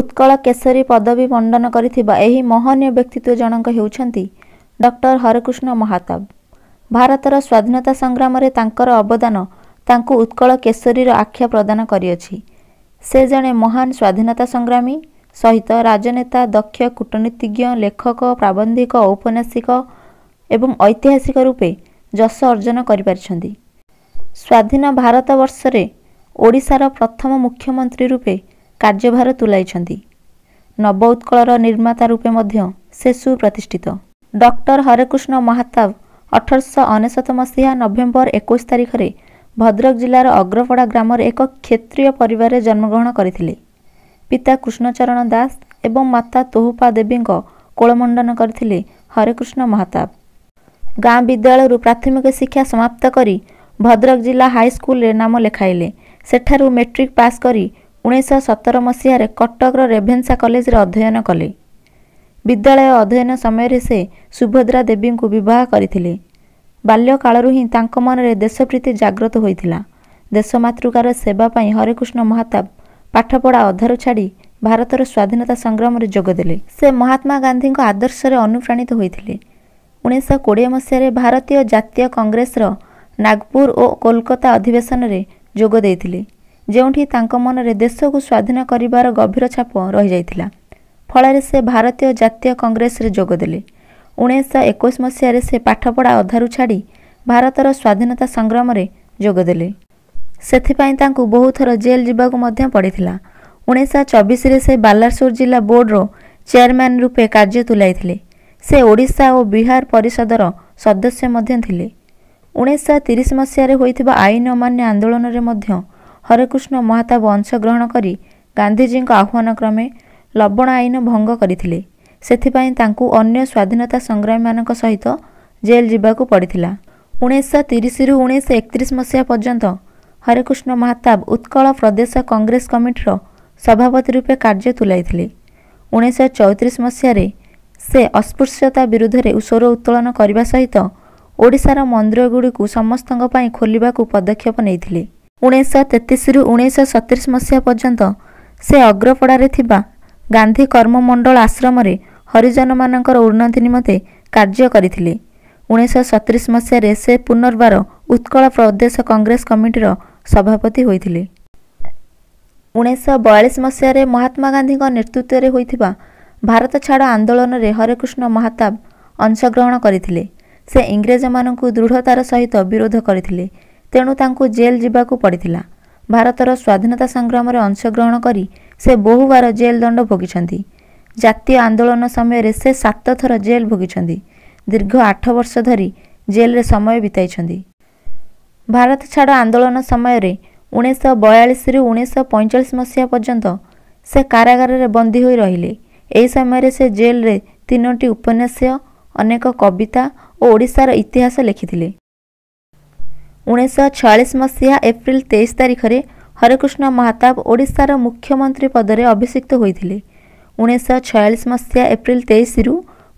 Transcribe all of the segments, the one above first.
ଉତ୍କଳ କେଶରୀ ପଦବୀ ବଣ୍ଟନ କରିଥିବା ଏହି ମହନୀୟ ବ୍ୟକ୍ତିତ୍ୱ ଜଣଙ୍କ ହେଉଛନ୍ତି ଡକ୍ଟର ହରେକୃଷ୍ଣ ମହାତାବ ଭାରତର ସ୍ୱାଧୀନତା ସଂଗ୍ରାମରେ ତାଙ୍କର ଅବଦାନ ତାଙ୍କୁ ଉତ୍କଳ କେଶରୀର ଆଖ୍ୟା ପ୍ରଦାନ କରିଅଛି ସେ ଜଣେ ମହାନ ସ୍ୱାଧୀନତା ସଂଗ୍ରାମୀ ସହିତ ରାଜନେତା ଦକ୍ଷ କୂଟନୀତିଜ୍ଞ ଲେଖକ ପ୍ରାବନ୍ଧିକ ଔପନ୍ୟାସିକ ଏବଂ ଐତିହାସିକ ରୂପେ ଯଶ ଅର୍ଜନ କରିପାରିଛନ୍ତି ସ୍ୱାଧୀନ ଭାରତ ବର୍ଷରେ ଓଡ଼ିଶାର ପ୍ରଥମ ମୁଖ୍ୟମନ୍ତ୍ରୀ ରୂପେ କାର୍ଯ୍ୟଭାର ତୁଲାଇଛନ୍ତି ନବ ଉତ୍କଳର ନିର୍ମାତା ରୂପେ ମଧ୍ୟ ସେ ସୁପ୍ରତିଷ୍ଠିତ ଡକ୍ଟର ହରେକୃଷ୍ଣ ମହାତାବ ଅଠରଶହ ଅନେଶତ ମସିହା ନଭେମ୍ବର ଏକୋଇଶ ତାରିଖରେ ଭଦ୍ରକ ଜିଲ୍ଲାର ଅଗ୍ରପଡ଼ା ଗ୍ରାମରେ ଏକ କ୍ଷେତ୍ରୀୟ ପରିବାରରେ ଜନ୍ମଗ୍ରହଣ କରିଥିଲେ ପିତା କୃଷ୍ଣଚରଣ ଦାସ ଏବଂ ମାତା ତୋହପା ଦେବୀଙ୍କ କୋଳମଣ୍ଡନ କରିଥିଲେ ହରେକୃଷ୍ଣ ମହାତାବ ଗାଁ ବିଦ୍ୟାଳୟରୁ ପ୍ରାଥମିକ ଶିକ୍ଷା ସମାପ୍ତ କରି ଭଦ୍ରକ ଜିଲ୍ଲା ହାଇସ୍କୁଲରେ ନାମ ଲେଖାଇଲେ ସେଠାରୁ ମେଟ୍ରିକ୍ ପାସ୍ କରି ଉଣେଇଶହ ସତର ମସିହାରେ କଟକର ରେଭେନ୍ସା କଲେଜରେ ଅଧ୍ୟୟନ କଲେ ବିଦ୍ୟାଳୟ ଅଧ୍ୟୟନ ସମୟରେ ସେ ସୁଭଦ୍ରା ଦେବୀଙ୍କୁ ବିବାହ କରିଥିଲେ ବାଲ୍ୟ କାଳରୁ ହିଁ ତାଙ୍କ ମନରେ ଦେଶପ୍ରୀତି ଜାଗ୍ରତ ହୋଇଥିଲା ଦେଶମାତୃକାର ସେବା ପାଇଁ ହରେକୃଷ୍ଣ ମହାତାବ ପାଠପଢ଼ା ଅଧାରୁ ଛାଡ଼ି ଭାରତର ସ୍ୱାଧୀନତା ସଂଗ୍ରାମରେ ଯୋଗଦେଲେ ସେ ମହାତ୍ମା ଗାନ୍ଧୀଙ୍କ ଆଦର୍ଶରେ ଅନୁପ୍ରାଣିତ ହୋଇଥିଲେ ଉଣେଇଶହ କୋଡ଼ିଏ ମସିହାରେ ଭାରତୀୟ ଜାତୀୟ କଂଗ୍ରେସର ନାଗପୁର ଓ କୋଲକାତା ଅଧିବେଶନରେ ଯୋଗ ଦେଇଥିଲେ ଯେଉଁଠି ତାଙ୍କ ମନରେ ଦେଶକୁ ସ୍ୱାଧୀନ କରିବାର ଗଭୀର ଛାପ ରହିଯାଇଥିଲା ଫଳରେ ସେ ଭାରତୀୟ ଜାତୀୟ କଂଗ୍ରେସରେ ଯୋଗଦେଲେ ଉଣେଇଶହ ଏକୋଇଶ ମସିହାରେ ସେ ପାଠପଢ଼ା ଅଧାରୁ ଛାଡ଼ି ଭାରତର ସ୍ୱାଧୀନତା ସଂଗ୍ରାମରେ ଯୋଗଦେଲେ ସେଥିପାଇଁ ତାଙ୍କୁ ବହୁଥର ଜେଲ୍ ଯିବାକୁ ମଧ୍ୟ ପଡ଼ିଥିଲା ଉଣେଇଶହ ଚବିଶରେ ସେ ବାଲାସୋର ଜିଲ୍ଲା ବୋର୍ଡ଼ର ଚେୟାରମ୍ୟାନ୍ ରୂପେ କାର୍ଯ୍ୟ ତୁଲାଇଥିଲେ ସେ ଓଡ଼ିଶା ଓ ବିହାର ପରିଷଦର ସଦସ୍ୟ ମଧ୍ୟ ଥିଲେ ଉଣେଇଶହ ତିରିଶ ମସିହାରେ ହୋଇଥିବା ଆଇନ ଅମାନ୍ୟ ଆନ୍ଦୋଳନରେ ମଧ୍ୟ ହରେକୃଷ୍ଣ ମହାତାବ ଅଂଶଗ୍ରହଣ କରି ଗାନ୍ଧିଜୀଙ୍କ ଆହ୍ୱାନ କ୍ରମେ ଲବଣ ଆଇନ ଭଙ୍ଗ କରିଥିଲେ ସେଥିପାଇଁ ତାଙ୍କୁ ଅନ୍ୟ ସ୍ୱାଧୀନତା ସଂଗ୍ରାମୀମାନଙ୍କ ସହିତ ଜେଲ୍ ଯିବାକୁ ପଡ଼ିଥିଲା ଉଣେଇଶହ ତିରିଶରୁ ଉଣେଇଶହ ଏକତିରିଶ ମସିହା ପର୍ଯ୍ୟନ୍ତ ହରେକୃଷ୍ଣ ମହାତାବ ଉତ୍କଳ ପ୍ରଦେଶ କଂଗ୍ରେସ କମିଟିର ସଭାପତି ରୂପେ କାର୍ଯ୍ୟ ତୁଲାଇଥିଲେ ଉଣେଇଶହ ଚଉତିରିଶ ମସିହାରେ ସେ ଅସ୍ପୃଶ୍ୟତା ବିରୁଦ୍ଧରେ ସ୍ୱର ଉତ୍ତୋଳନ କରିବା ସହିତ ଓଡ଼ିଶାର ମନ୍ଦିରଗୁଡ଼ିକୁ ସମସ୍ତଙ୍କ ପାଇଁ ଖୋଲିବାକୁ ପଦକ୍ଷେପ ନେଇଥିଲେ ଉଣେଇଶହ ତେତିଶରୁ ଉଣେଇଶହ ସତିରିଶ ମସିହା ପର୍ଯ୍ୟନ୍ତ ସେ ଅଗ୍ରପଡ଼ାରେ ଥିବା ଗାନ୍ଧୀ କର୍ମମଣ୍ଡଳ ଆଶ୍ରମରେ ହରିଜନମାନଙ୍କର ଉନ୍ନତି ନିମନ୍ତେ କାର୍ଯ୍ୟ କରିଥିଲେ ଉଣେଇଶହ ସତିରିଶ ମସିହାରେ ସେ ପୁନର୍ବାର ଉତ୍କଳ ପ୍ରଦେଶ କଂଗ୍ରେସ କମିଟିର ସଭାପତି ହୋଇଥିଲେ ଉଣେଇଶହ ବୟାଳିଶ ମସିହାରେ ମହାତ୍ମା ଗାନ୍ଧୀଙ୍କ ନେତୃତ୍ୱରେ ହୋଇଥିବା ଭାରତ ଛାଡ଼ ଆନ୍ଦୋଳନରେ ହରେକୃଷ୍ଣ ମହାତାବ ଅଂଶଗ୍ରହଣ କରିଥିଲେ ସେ ଇଂରେଜମାନଙ୍କୁ ଦୃଢ଼ତାର ସହିତ ବିରୋଧ କରିଥିଲେ ତେଣୁ ତାଙ୍କୁ ଜେଲ୍ ଯିବାକୁ ପଡ଼ିଥିଲା ଭାରତର ସ୍ୱାଧୀନତା ସଂଗ୍ରାମରେ ଅଂଶଗ୍ରହଣ କରି ସେ ବହୁବାର ଜେଲ୍ ଦଣ୍ଡ ଭୋଗିଛନ୍ତି ଜାତୀୟ ଆନ୍ଦୋଳନ ସମୟରେ ସେ ସାତ ଥର ଜେଲ୍ ଭୋଗିଛନ୍ତି ଦୀର୍ଘ ଆଠ ବର୍ଷ ଧରି ଜେଲ୍ରେ ସମୟ ବିତାଇଛନ୍ତି ଭାରତ ଛାଡ଼ ଆନ୍ଦୋଳନ ସମୟରେ ଉଣେଇଶହ ବୟାଳିଶରୁ ଉଣେଇଶହ ପଇଁଚାଳିଶ ମସିହା ପର୍ଯ୍ୟନ୍ତ ସେ କାରାଗାରରେ ବନ୍ଦୀ ହୋଇ ରହିଲେ ଏହି ସମୟରେ ସେ ଜେଲ୍ରେ ତିନୋଟି ଉପନ୍ୟାସ ଅନେକ କବିତା ଓ ଓଡ଼ିଶାର ଇତିହାସ ଲେଖିଥିଲେ ଉଣେଇଶହ ଛୟାଳିଶ ମସିହା ଏପ୍ରିଲ ତେଇଶ ତାରିଖରେ ହରେକୃଷ୍ଣ ମହତାବ ଓଡ଼ିଶାର ମୁଖ୍ୟମନ୍ତ୍ରୀ ପଦରେ ଅଭିଷିକ୍ତ ହୋଇଥିଲେ ଉଣେଇଶହ ଛୟାଳିଶ ମସିହା ଏପ୍ରିଲ ତେଇଶରୁ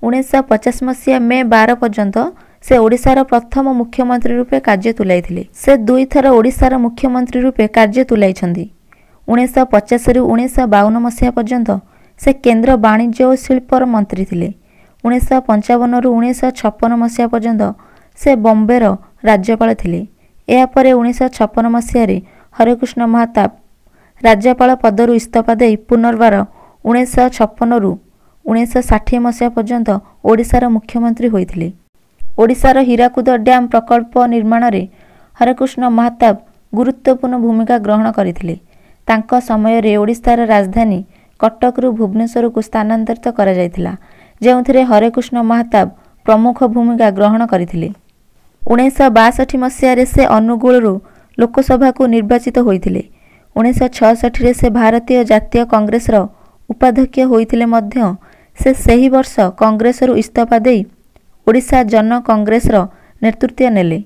ଉଣେଇଶହ ପଚାଶ ମସିହା ମେ ବାର ପର୍ଯ୍ୟନ୍ତ ସେ ଓଡ଼ିଶାର ପ୍ରଥମ ମୁଖ୍ୟମନ୍ତ୍ରୀ ରୂପେ କାର୍ଯ୍ୟ ତୁଲାଇଥିଲେ ସେ ଦୁଇଥର ଓଡ଼ିଶାର ମୁଖ୍ୟମନ୍ତ୍ରୀ ରୂପେ କାର୍ଯ୍ୟ ତୁଲାଇଛନ୍ତି ଉଣେଇଶହ ପଚାଶରୁ ଉଣେଇଶହ ବାଉନ ମସିହା ପର୍ଯ୍ୟନ୍ତ ସେ କେନ୍ଦ୍ର ବାଣିଜ୍ୟ ଓ ଶିଳ୍ପର ମନ୍ତ୍ରୀ ଥିଲେ ଉଣେଇଶହ ପଞ୍ଚାବନରୁ ଉଣେଇଶହ ଛପନ ମସିହା ପର୍ଯ୍ୟନ୍ତ ସେ ବମ୍ବେର ରାଜ୍ୟପାଳ ଥିଲେ ଏହାପରେ ଉଣେଇଶହ ଛପନ ମସିହାରେ ହରେକୃଷ୍ଣ ମହାତାବ ରାଜ୍ୟପାଳ ପଦରୁ ଇସ୍ତଫା ଦେଇ ପୁନର୍ବାର ଉଣେଇଶହ ଛପନରୁ ଉଣେଇଶହ ଷାଠିଏ ମସିହା ପର୍ଯ୍ୟନ୍ତ ଓଡ଼ିଶାର ମୁଖ୍ୟମନ୍ତ୍ରୀ ହୋଇଥିଲେ ଓଡ଼ିଶାର ହୀରାକୁଦ ଡ୍ୟାମ୍ ପ୍ରକଳ୍ପ ନିର୍ମାଣରେ ହରେକୃଷ୍ଣ ମହାତାବ ଗୁରୁତ୍ୱପୂର୍ଣ୍ଣ ଭୂମିକା ଗ୍ରହଣ କରିଥିଲେ ତାଙ୍କ ସମୟରେ ଓଡ଼ିଶାର ରାଜଧାନୀ କଟକରୁ ଭୁବନେଶ୍ୱରକୁ ସ୍ଥାନାନ୍ତରିତ କରାଯାଇଥିଲା ଯେଉଁଥିରେ ହରେକୃଷ୍ଣ ମହାତାବ ପ୍ରମୁଖ ଭୂମିକା ଗ୍ରହଣ କରିଥିଲେ ଉଣେଇଶହ ବାଷଠି ମସିହାରେ ସେ ଅନୁଗୁଳରୁ ଲୋକସଭାକୁ ନିର୍ବାଚିତ ହୋଇଥିଲେ ଉଣେଇଶହ ଛଅଷଠିରେ ସେ ଭାରତୀୟ ଜାତୀୟ କଂଗ୍ରେସର ଉପାଧ୍ୟକ୍ଷ ହୋଇଥିଲେ ମଧ୍ୟ ସେ ସେହି ବର୍ଷ କଂଗ୍ରେସରୁ ଇସ୍ତଫା ଦେଇ ଓଡ଼ିଶା ଜନ କଂଗ୍ରେସର ନେତୃତ୍ୱ ନେଲେ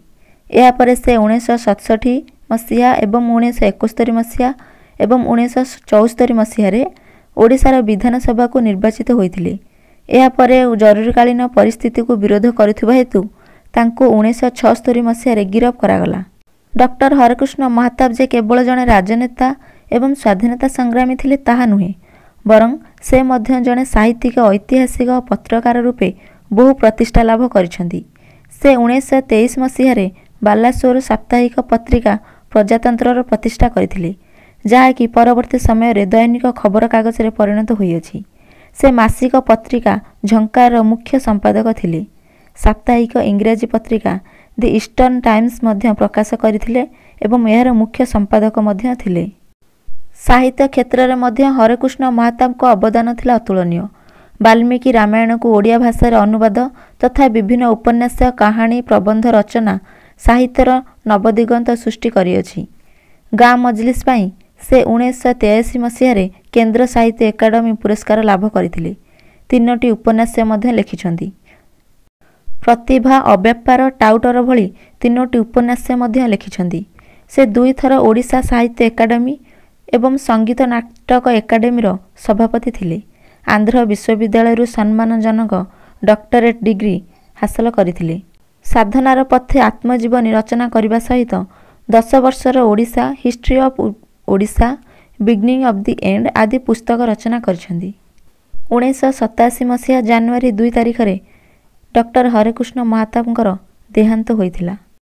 ଏହାପରେ ସେ ଉଣେଇଶହ ସତଷଠି ମସିହା ଏବଂ ଉଣେଇଶହ ଏକସ୍ତରି ମସିହା ଏବଂ ଉଣେଇଶହ ଚଉସ୍ତରି ମସିହାରେ ଓଡ଼ିଶାର ବିଧାନସଭାକୁ ନିର୍ବାଚିତ ହୋଇଥିଲେ ଏହାପରେ ଜରୁରୀକାଳୀନ ପରିସ୍ଥିତିକୁ ବିରୋଧ କରୁଥିବା ହେତୁ ତାଙ୍କୁ ଉଣେଇଶହ ଛଅସ୍ତରି ମସିହାରେ ଗିରଫ କରାଗଲା ଡକ୍ଟର ହରେକୃଷ୍ଣ ମହତାବ ଯେ କେବଳ ଜଣେ ରାଜନେତା ଏବଂ ସ୍ୱାଧୀନତା ସଂଗ୍ରାମୀ ଥିଲେ ତାହା ନୁହେଁ ବରଂ ସେ ମଧ୍ୟ ଜଣେ ସାହିତ୍ୟିକ ଐତିହାସିକ ପତ୍ରକାର ରୂପେ ବହୁ ପ୍ରତିଷ୍ଠା ଲାଭ କରିଛନ୍ତି ସେ ଉଣେଇଶହ ତେଇଶ ମସିହାରେ ବାଲାସୋର ସାପ୍ତାହିକ ପତ୍ରିକା ପ୍ରଜାତନ୍ତ୍ରର ପ୍ରତିଷ୍ଠା କରିଥିଲେ ଯାହାକି ପରବର୍ତ୍ତୀ ସମୟରେ ଦୈନିକ ଖବରକାଗଜରେ ପରିଣତ ହୋଇଅଛି ସେ ମାସିକ ପତ୍ରିକା ଝଙ୍କାରର ମୁଖ୍ୟ ସମ୍ପାଦକ ଥିଲେ ସାପ୍ତାହିକ ଇଂରାଜୀ ପତ୍ରିକା ଦି ଇଷ୍ଟର୍ଣ୍ଣ ଟାଇମ୍ସ ମଧ୍ୟ ପ୍ରକାଶ କରିଥିଲେ ଏବଂ ଏହାର ମୁଖ୍ୟ ସମ୍ପାଦକ ମଧ୍ୟ ଥିଲେ ସାହିତ୍ୟ କ୍ଷେତ୍ରରେ ମଧ୍ୟ ହରେକୃଷ୍ଣ ମହାତାବଙ୍କ ଅବଦାନ ଥିଲା ଅତୁଳନୀୟ ବାଲ୍ମୀକି ରାମାୟଣକୁ ଓଡ଼ିଆ ଭାଷାରେ ଅନୁବାଦ ତଥା ବିଭିନ୍ନ ଉପନ୍ୟାସ କାହାଣୀ ପ୍ରବନ୍ଧ ରଚନା ସାହିତ୍ୟର ନବଦିଗନ୍ତ ସୃଷ୍ଟି କରିଅଛି ଗାଁ ମଜଲିସ୍ ପାଇଁ ସେ ଉଣେଇଶହ ତେୟାଅଶୀ ମସିହାରେ କେନ୍ଦ୍ର ସାହିତ୍ୟ ଏକାଡେମୀ ପୁରସ୍କାର ଲାଭ କରିଥିଲେ ତିନୋଟି ଉପନ୍ୟାସ ମଧ୍ୟ ଲେଖିଛନ୍ତି ପ୍ରତିଭା ଅବ୍ୟାପାର ଟାଉଟର ଭଳି ତିନୋଟି ଉପନ୍ୟାସ ମଧ୍ୟ ଲେଖିଛନ୍ତି ସେ ଦୁଇଥର ଓଡ଼ିଶା ସାହିତ୍ୟ ଏକାଡେମୀ ଏବଂ ସଙ୍ଗୀତ ନାଟକ ଏକାଡେମୀର ସଭାପତି ଥିଲେ ଆନ୍ଧ୍ର ବିଶ୍ୱବିଦ୍ୟାଳୟରୁ ସମ୍ମାନଜନକ ଡକ୍ଟରେଟ୍ ଡିଗ୍ରୀ ହାସଲ କରିଥିଲେ ସାଧନାର ପଥେ ଆତ୍ମଜୀବନୀ ରଚନା କରିବା ସହିତ ଦଶ ବର୍ଷର Odisha history of Odisha beginning of the end ଆଦି ପୁସ୍ତକ ରଚନା କରିଛନ୍ତି ଉଣେଇଶହ ସତାଅଶୀ ମସିହା ଜାନୁଆରୀ ଦୁଇ ତାରିଖରେ ଡକ୍ଟର ହରେକୃଷ୍ଣ ମହାତାବଙ୍କର ଦେହାନ୍ତ ହୋଇଥିଲା